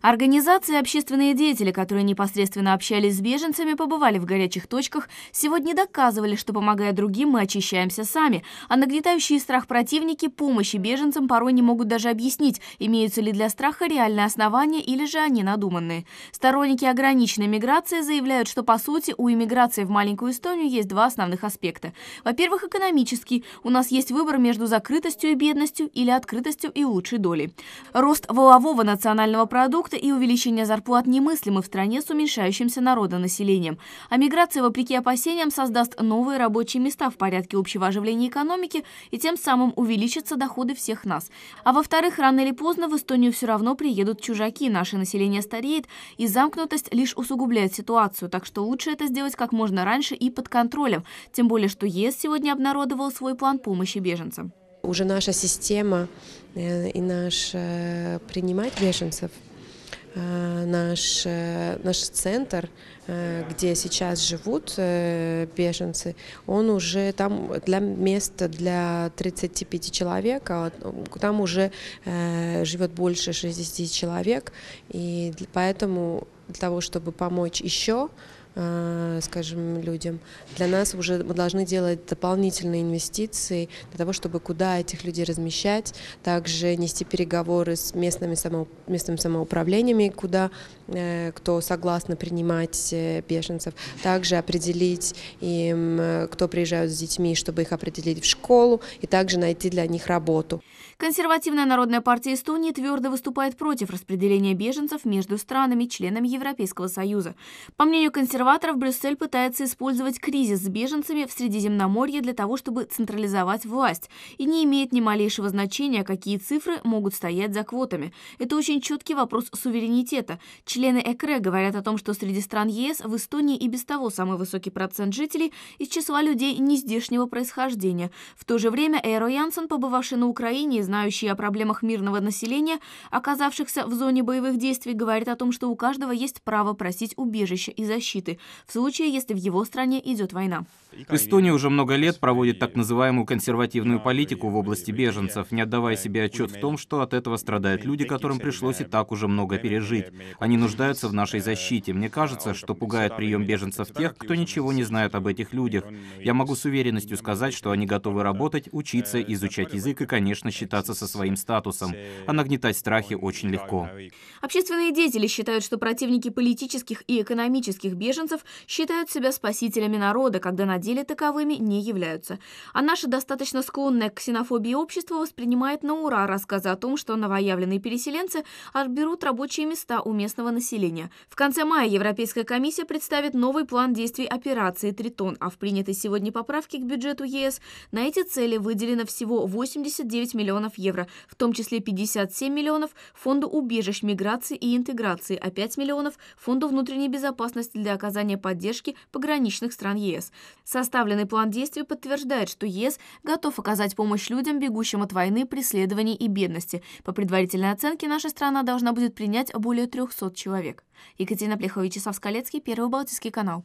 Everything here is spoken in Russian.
Организации и общественные деятели, которые непосредственно общались с беженцами, побывали в горячих точках, сегодня доказывали, что, помогая другим, мы очищаемся сами. А нагнетающие страх противники помощи беженцам порой не могут даже объяснить, имеются ли для страха реальные основания или же они надуманные. Сторонники ограниченной миграции заявляют, что, по сути, у иммиграции в маленькую Эстонию есть два основных аспекта. Во-первых, экономический. У нас есть выбор между закрытостью и бедностью или открытостью и лучшей долей. Рост волового национального продукта продукта и увеличение зарплат немыслимы в стране с уменьшающимся народонаселением. А миграция, вопреки опасениям, создаст новые рабочие места в порядке общего оживления экономики и тем самым увеличатся доходы всех нас. А во-вторых, рано или поздно в Эстонию все равно приедут чужаки, наше население стареет, и замкнутость лишь усугубляет ситуацию, так что лучше это сделать как можно раньше и под контролем, тем более, что ЕС сегодня обнародовал свой план помощи беженцам уже наша система э, и наш э, принимать беженцев Э, наш, э, наш центр, э, где сейчас живут беженцы, он уже там для места для 35 человек, а там уже живет больше 60 человек, и поэтому для того, чтобы помочь еще, Э, скажем, людям. Для нас уже мы должны делать дополнительные инвестиции для того, чтобы куда этих людей размещать, также нести переговоры с местными, само, местными самоуправлениями, куда э, кто согласно принимать э, беженцев, также определить им, кто приезжают с детьми, чтобы их определить в школу, и также найти для них работу. Консервативная народная партия Эстонии твердо выступает против распределения беженцев между странами, членами Европейского Союза. По мнению консервативных новаторов Брюссель пытается использовать кризис с беженцами в Средиземноморье для того, чтобы централизовать власть, и не имеет ни малейшего значения, какие цифры могут стоять за квотами. Это очень четкий вопрос суверенитета. Члены ЭКРЭ говорят о том, что среди стран ЕС в Эстонии и без того самый высокий процент жителей из числа людей нездешнего происхождения. В то же время Эро Янсен, побывавший на Украине и знающий о проблемах мирного населения, оказавшихся в зоне боевых действий, говорит о том, что у каждого есть право просить убежища и защиты валюты в случае, если в его стране идет война. Эстония уже много лет проводит так называемую консервативную политику в области беженцев, не отдавая себе отчет в том, что от этого страдают люди, которым пришлось и так уже много пережить. Они нуждаются в нашей защите. Мне кажется, что пугает прием беженцев тех, кто ничего не знает об этих людях. Я могу с уверенностью сказать, что они готовы работать, учиться, изучать язык и, конечно, считаться со своим статусом. А нагнетать страхи очень легко. Общественные деятели считают, что противники политических и экономических беженцев беженцев считают себя спасителями народа, когда на деле таковыми не являются. А наше достаточно склонное к ксенофобии общество воспринимает на ура рассказы о том, что новоявленные переселенцы отберут рабочие места у местного населения. В конце мая Европейская комиссия представит новый план действий операции «Тритон», а в принятой сегодня поправке к бюджету ЕС на эти цели выделено всего 89 миллионов евро, в том числе 57 миллионов фонду убежищ, миграции и интеграции, а 5 миллионов фонду внутренней безопасности для оказания оказания поддержки пограничных стран ЕС. Составленный план действий подтверждает, что ЕС готов оказать помощь людям, бегущим от войны, преследований и бедности. По предварительной оценке, наша страна должна будет принять более 300 человек. Екатерина Плехович, Савскалецкий, Первый Балтийский канал.